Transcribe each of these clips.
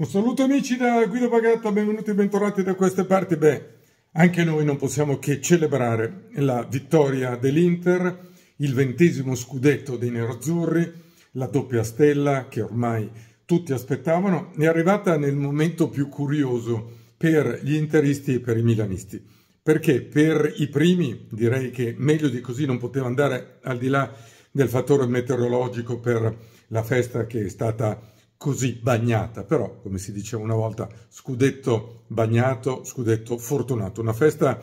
Un saluto amici da Guido Bagatta, benvenuti e bentornati da queste parti. Beh, anche noi non possiamo che celebrare la vittoria dell'Inter, il ventesimo scudetto dei nerazzurri, la doppia stella che ormai tutti aspettavano, è arrivata nel momento più curioso per gli interisti e per i milanisti. Perché per i primi direi che meglio di così non poteva andare al di là del fattore meteorologico per la festa che è stata così bagnata, però come si diceva una volta, scudetto bagnato, scudetto fortunato. Una festa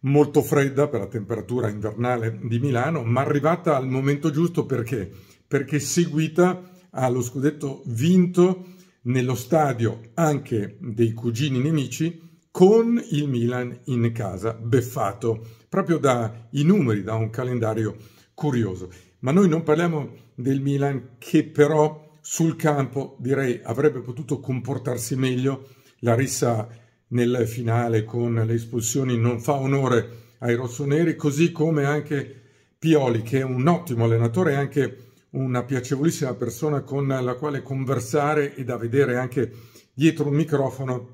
molto fredda per la temperatura invernale di Milano, ma arrivata al momento giusto perché? Perché seguita allo scudetto vinto nello stadio anche dei cugini nemici con il Milan in casa, beffato proprio dai numeri, da un calendario curioso. Ma noi non parliamo del Milan che però sul campo direi avrebbe potuto comportarsi meglio, la rissa nel finale con le espulsioni non fa onore ai rossoneri, così come anche Pioli che è un ottimo allenatore e anche una piacevolissima persona con la quale conversare e da vedere anche dietro un microfono,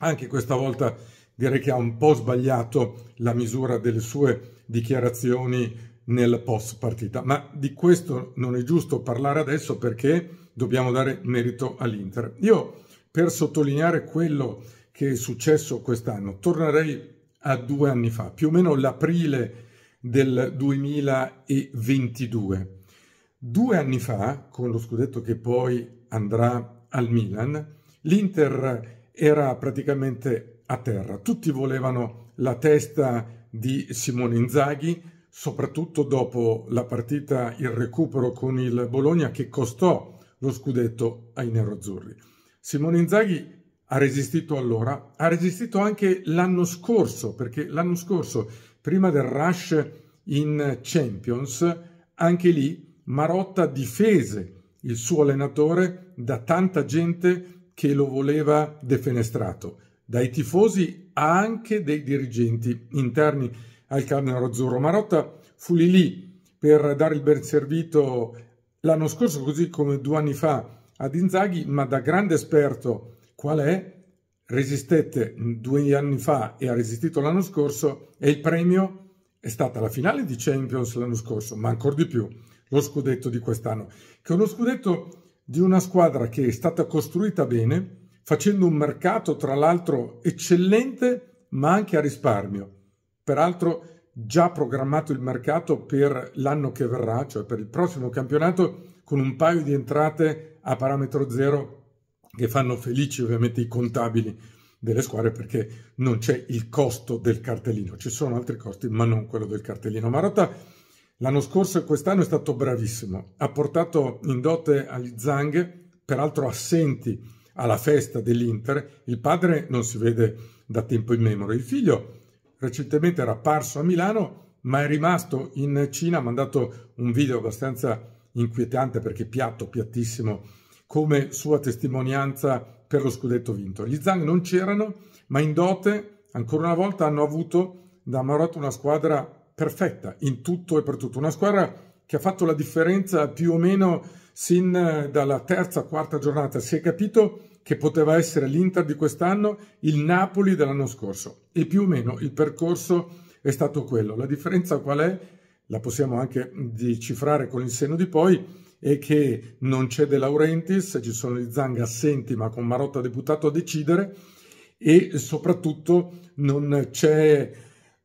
anche questa volta direi che ha un po' sbagliato la misura delle sue dichiarazioni nel post partita, ma di questo non è giusto parlare adesso perché dobbiamo dare merito all'Inter. Io per sottolineare quello che è successo quest'anno tornerei a due anni fa, più o meno l'aprile del 2022. Due anni fa, con lo scudetto che poi andrà al Milan, l'Inter era praticamente a terra. Tutti volevano la testa di Simone Inzaghi, soprattutto dopo la partita, il recupero con il Bologna che costò lo scudetto ai neroazzurri. Simone Inzaghi ha resistito allora, ha resistito anche l'anno scorso, perché l'anno scorso, prima del rush in Champions, anche lì Marotta difese il suo allenatore da tanta gente che lo voleva defenestrato, dai tifosi a anche dei dirigenti interni al Carnero Azzurro. Marotta fu lì lì per dare il ben servito l'anno scorso, così come due anni fa ad Inzaghi, ma da grande esperto qual è, resistette due anni fa e ha resistito l'anno scorso e il premio è stata la finale di Champions l'anno scorso, ma ancora di più lo scudetto di quest'anno, che è uno scudetto di una squadra che è stata costruita bene, facendo un mercato tra l'altro eccellente, ma anche a risparmio. Peraltro già programmato il mercato per l'anno che verrà, cioè per il prossimo campionato, con un paio di entrate a parametro zero che fanno felici ovviamente i contabili delle squadre perché non c'è il costo del cartellino, ci sono altri costi ma non quello del cartellino. Marotta l'anno scorso e quest'anno è stato bravissimo, ha portato in dote agli Zang, peraltro assenti alla festa dell'Inter, il padre non si vede da tempo in memoria, il figlio recentemente era apparso a Milano, ma è rimasto in Cina, ha mandato un video abbastanza inquietante perché piatto, piattissimo, come sua testimonianza per lo scudetto vinto. Gli Zhang non c'erano, ma in dote, ancora una volta, hanno avuto da Marotta una squadra perfetta in tutto e per tutto, una squadra che ha fatto la differenza più o meno sin eh, dalla terza, quarta giornata si è capito che poteva essere l'Inter di quest'anno il Napoli dell'anno scorso e più o meno il percorso è stato quello. La differenza qual è? La possiamo anche mm, cifrare con il senno di poi è che non c'è De Laurentiis, ci sono i Zang assenti ma con Marotta deputato a decidere e soprattutto non c'è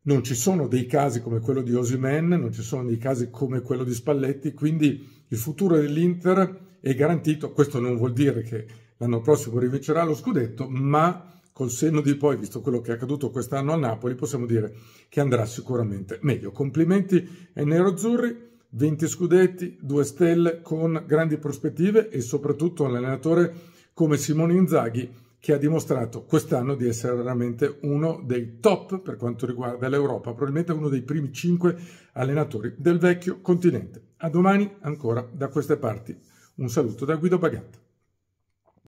non ci sono dei casi come quello di Osimen, non ci sono dei casi come quello di Spalletti, quindi il futuro dell'Inter è garantito. Questo non vuol dire che l'anno prossimo rivincerà lo scudetto, ma col senno di poi, visto quello che è accaduto quest'anno a Napoli, possiamo dire che andrà sicuramente meglio. Complimenti ai neroazzurri, 20 scudetti, 2 stelle con grandi prospettive e soprattutto un allenatore come Simone Inzaghi che ha dimostrato quest'anno di essere veramente uno dei top per quanto riguarda l'Europa, probabilmente uno dei primi cinque allenatori del vecchio continente. A domani ancora da queste parti. Un saluto da Guido Bagatti.